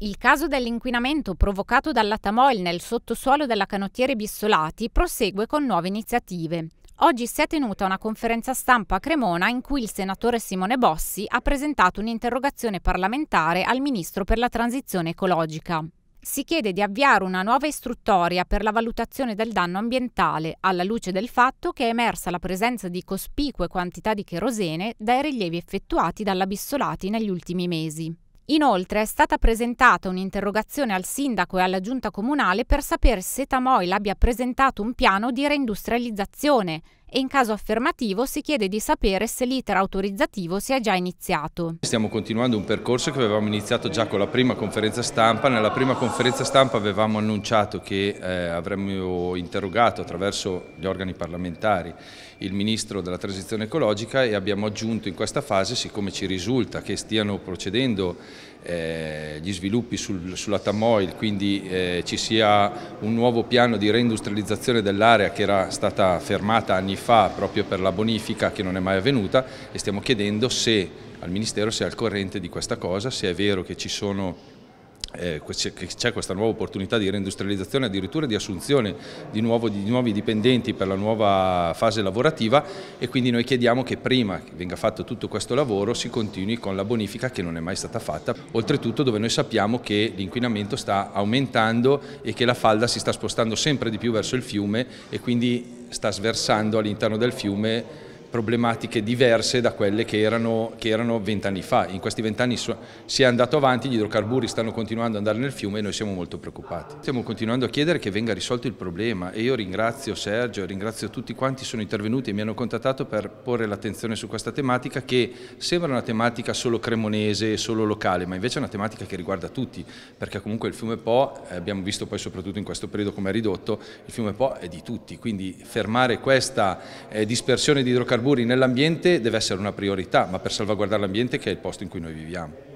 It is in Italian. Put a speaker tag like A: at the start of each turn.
A: Il caso dell'inquinamento provocato dalla Tamol nel sottosuolo della canottiere Bissolati prosegue con nuove iniziative. Oggi si è tenuta una conferenza stampa a Cremona in cui il senatore Simone Bossi ha presentato un'interrogazione parlamentare al Ministro per la Transizione Ecologica. Si chiede di avviare una nuova istruttoria per la valutazione del danno ambientale, alla luce del fatto che è emersa la presenza di cospicue quantità di cherosene dai rilievi effettuati dalla Bissolati negli ultimi mesi. Inoltre è stata presentata un'interrogazione al sindaco e alla giunta comunale per sapere se Tamoil abbia presentato un piano di reindustrializzazione e in caso affermativo si chiede di sapere se l'iter autorizzativo sia già iniziato.
B: Stiamo continuando un percorso che avevamo iniziato già con la prima conferenza stampa. Nella prima conferenza stampa avevamo annunciato che eh, avremmo interrogato attraverso gli organi parlamentari il Ministro della Transizione Ecologica e abbiamo aggiunto in questa fase, siccome ci risulta che stiano procedendo eh, gli sviluppi sul, sulla Tamoil, quindi eh, ci sia un nuovo piano di reindustrializzazione dell'area che era stata fermata anni fa proprio per la bonifica che non è mai avvenuta e stiamo chiedendo se al Ministero sia al corrente di questa cosa, se è vero che ci sono eh, c'è questa nuova opportunità di reindustrializzazione, addirittura di assunzione di, nuovo, di, nuovi dipendenti per la nuova fase lavorativa e quindi noi chiediamo che prima che venga fatto tutto questo lavoro si continui con la bonifica che non è mai stata fatta, oltretutto dove noi sappiamo che l'inquinamento sta aumentando e che la falda si sta spostando sempre di più verso il fiume e quindi sta sversando all'interno del fiume problematiche diverse da quelle che erano vent'anni fa. In questi vent'anni si è andato avanti, gli idrocarburi stanno continuando ad andare nel fiume e noi siamo molto preoccupati. Stiamo continuando a chiedere che venga risolto il problema e io ringrazio Sergio, ringrazio tutti quanti sono intervenuti e mi hanno contattato per porre l'attenzione su questa tematica che sembra una tematica solo cremonese, solo locale, ma invece è una tematica che riguarda tutti, perché comunque il fiume Po, eh, abbiamo visto poi soprattutto in questo periodo come è ridotto, il fiume Po è di tutti, quindi fermare questa eh, dispersione di idrocarburi idrocarburi nell'ambiente deve essere una priorità, ma per salvaguardare l'ambiente che è il posto in cui noi viviamo.